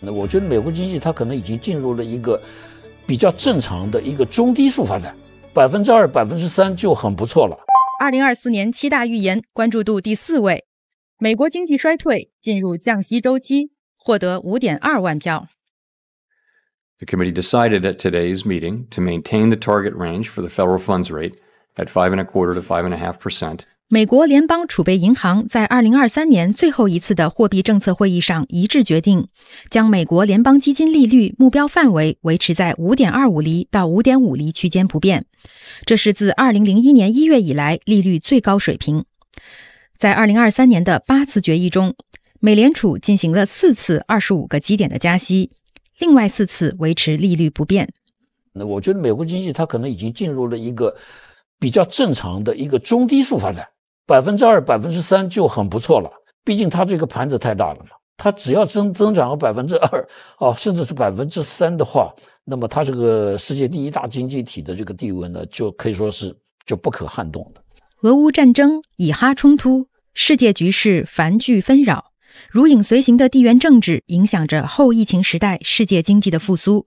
那我觉得美国经济它可能已经进入了一个比较正常的一个中低速发展，百分之二、百分之三就很不错了。二零二四年七大预言关注度第四位，美国经济衰退进入降息周期，获得五点二万票。The committee decided at today's meeting to maintain the target range for the federal funds rate at five and a quarter to five and a half percent. 美国联邦储备银行在二零二三年最后一次的货币政策会议上一致决定，将美国联邦基金利率目标范围维持在五点二五厘到五点五厘区间不变。这是自二零零一年一月以来利率最高水平。在二零二三年的八次决议中，美联储进行了四次二十五个基点的加息，另外四次维持利率不变。那我觉得美国经济它可能已经进入了一个比较正常的一个中低速发展。百分之二、百分之三就很不错了，毕竟它这个盘子太大了嘛。它只要增增长个百分之二，哦，甚至是百分之三的话，那么它这个世界第一大经济体的这个地位呢，就可以说是就不可撼动的。俄乌战争、以哈冲突，世界局势繁剧纷扰，如影随形的地缘政治影响着后疫情时代世界经济的复苏。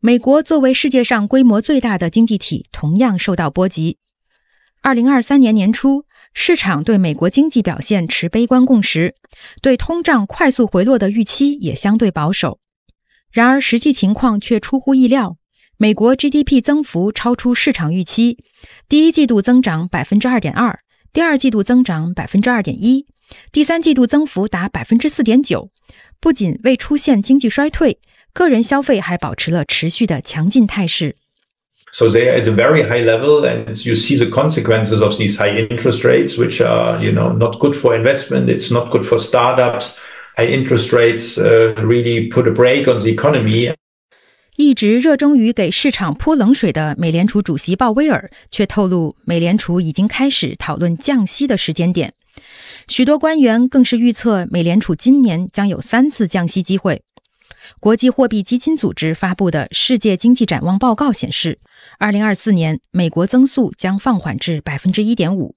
美国作为世界上规模最大的经济体，同样受到波及。二零二三年年初。市场对美国经济表现持悲观共识，对通胀快速回落的预期也相对保守。然而，实际情况却出乎意料。美国 GDP 增幅超出市场预期，第一季度增长百分之二点二，第二季度增长百分之二点一，第三季度增幅达百分之四点九。不仅未出现经济衰退，个人消费还保持了持续的强劲态势。So they are at a very high level, and you see the consequences of these high interest rates, which are you know not good for investment. It's not good for startups. High interest rates uh, really put a brake on the economy. 一直热衷于给市场泼冷水的美联储主席鲍威尔却透露，美联储已经开始讨论降息的时间点。许多官员更是预测，美联储今年将有三次降息机会。国际货币基金组织发布的《世界经济展望报告》显示，二零二四年美国增速将放缓至百分之一点五。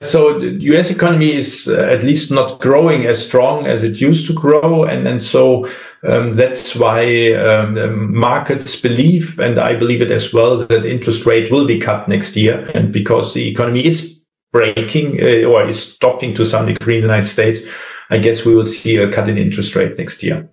So the U.S. economy is uh, at least not growing as strong as it used to grow, and and so um, that's why um, markets believe, and I believe it as well, that interest rate will be cut next year, and because the economy is breaking uh, or is stopping to some degree in the United States, I guess we will see a cut in interest rate next year.